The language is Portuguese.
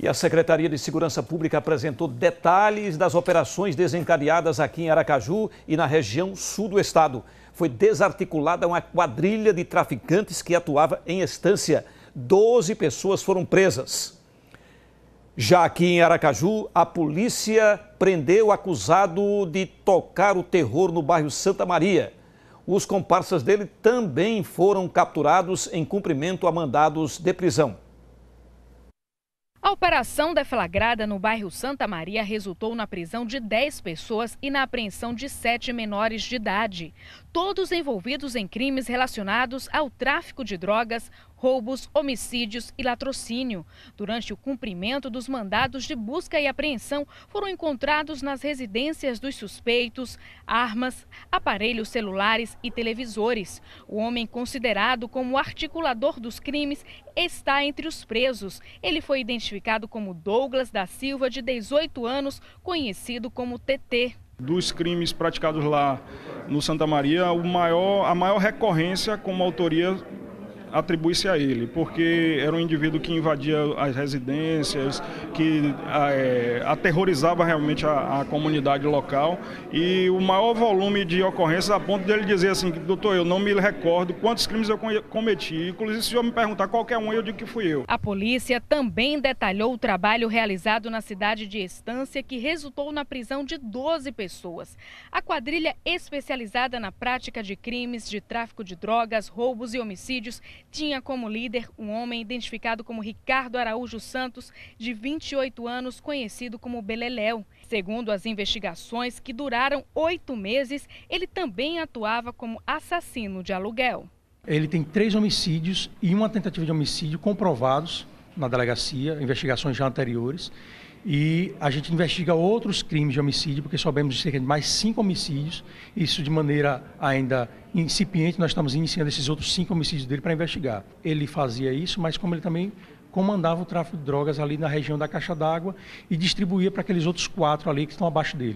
E a Secretaria de Segurança Pública apresentou detalhes das operações desencadeadas aqui em Aracaju e na região sul do estado. Foi desarticulada uma quadrilha de traficantes que atuava em estância. Doze pessoas foram presas. Já aqui em Aracaju, a polícia prendeu o acusado de tocar o terror no bairro Santa Maria. Os comparsas dele também foram capturados em cumprimento a mandados de prisão. A operação deflagrada no bairro Santa Maria resultou na prisão de 10 pessoas e na apreensão de 7 menores de idade, todos envolvidos em crimes relacionados ao tráfico de drogas, roubos, homicídios e latrocínio. Durante o cumprimento dos mandados de busca e apreensão, foram encontrados nas residências dos suspeitos armas, aparelhos celulares e televisores. O homem considerado como articulador dos crimes está entre os presos. Ele foi identificado como Douglas da Silva, de 18 anos, conhecido como TT. Dos crimes praticados lá no Santa Maria, maior, a maior recorrência como autoria atribui-se a ele, porque era um indivíduo que invadia as residências, que ah, é, aterrorizava realmente a, a, comunidade local e o maior volume de ocorrências a ponto dele dizer assim, doutor, eu não me recordo quantos crimes eu cometi, inclusive se o senhor me perguntar qualquer um, eu digo que fui eu. A polícia também detalhou o trabalho realizado na cidade de Estância, que resultou na prisão de 12 pessoas. A quadrilha especializada na prática de crimes de tráfico de drogas, roubos e homicídios tinha como líder um homem identificado como Ricardo Araújo Santos, de 28 anos, conhecido como Beleléu. Segundo as investigações, que duraram oito meses, ele também atuava como assassino de aluguel. Ele tem três homicídios e uma tentativa de homicídio comprovados na delegacia, investigações já anteriores. E a gente investiga outros crimes de homicídio, porque soubemos de cerca de mais cinco homicídios. Isso de maneira ainda incipiente, nós estamos iniciando esses outros cinco homicídios dele para investigar. Ele fazia isso, mas como ele também comandava o tráfico de drogas ali na região da Caixa d'Água e distribuía para aqueles outros quatro ali que estão abaixo dele.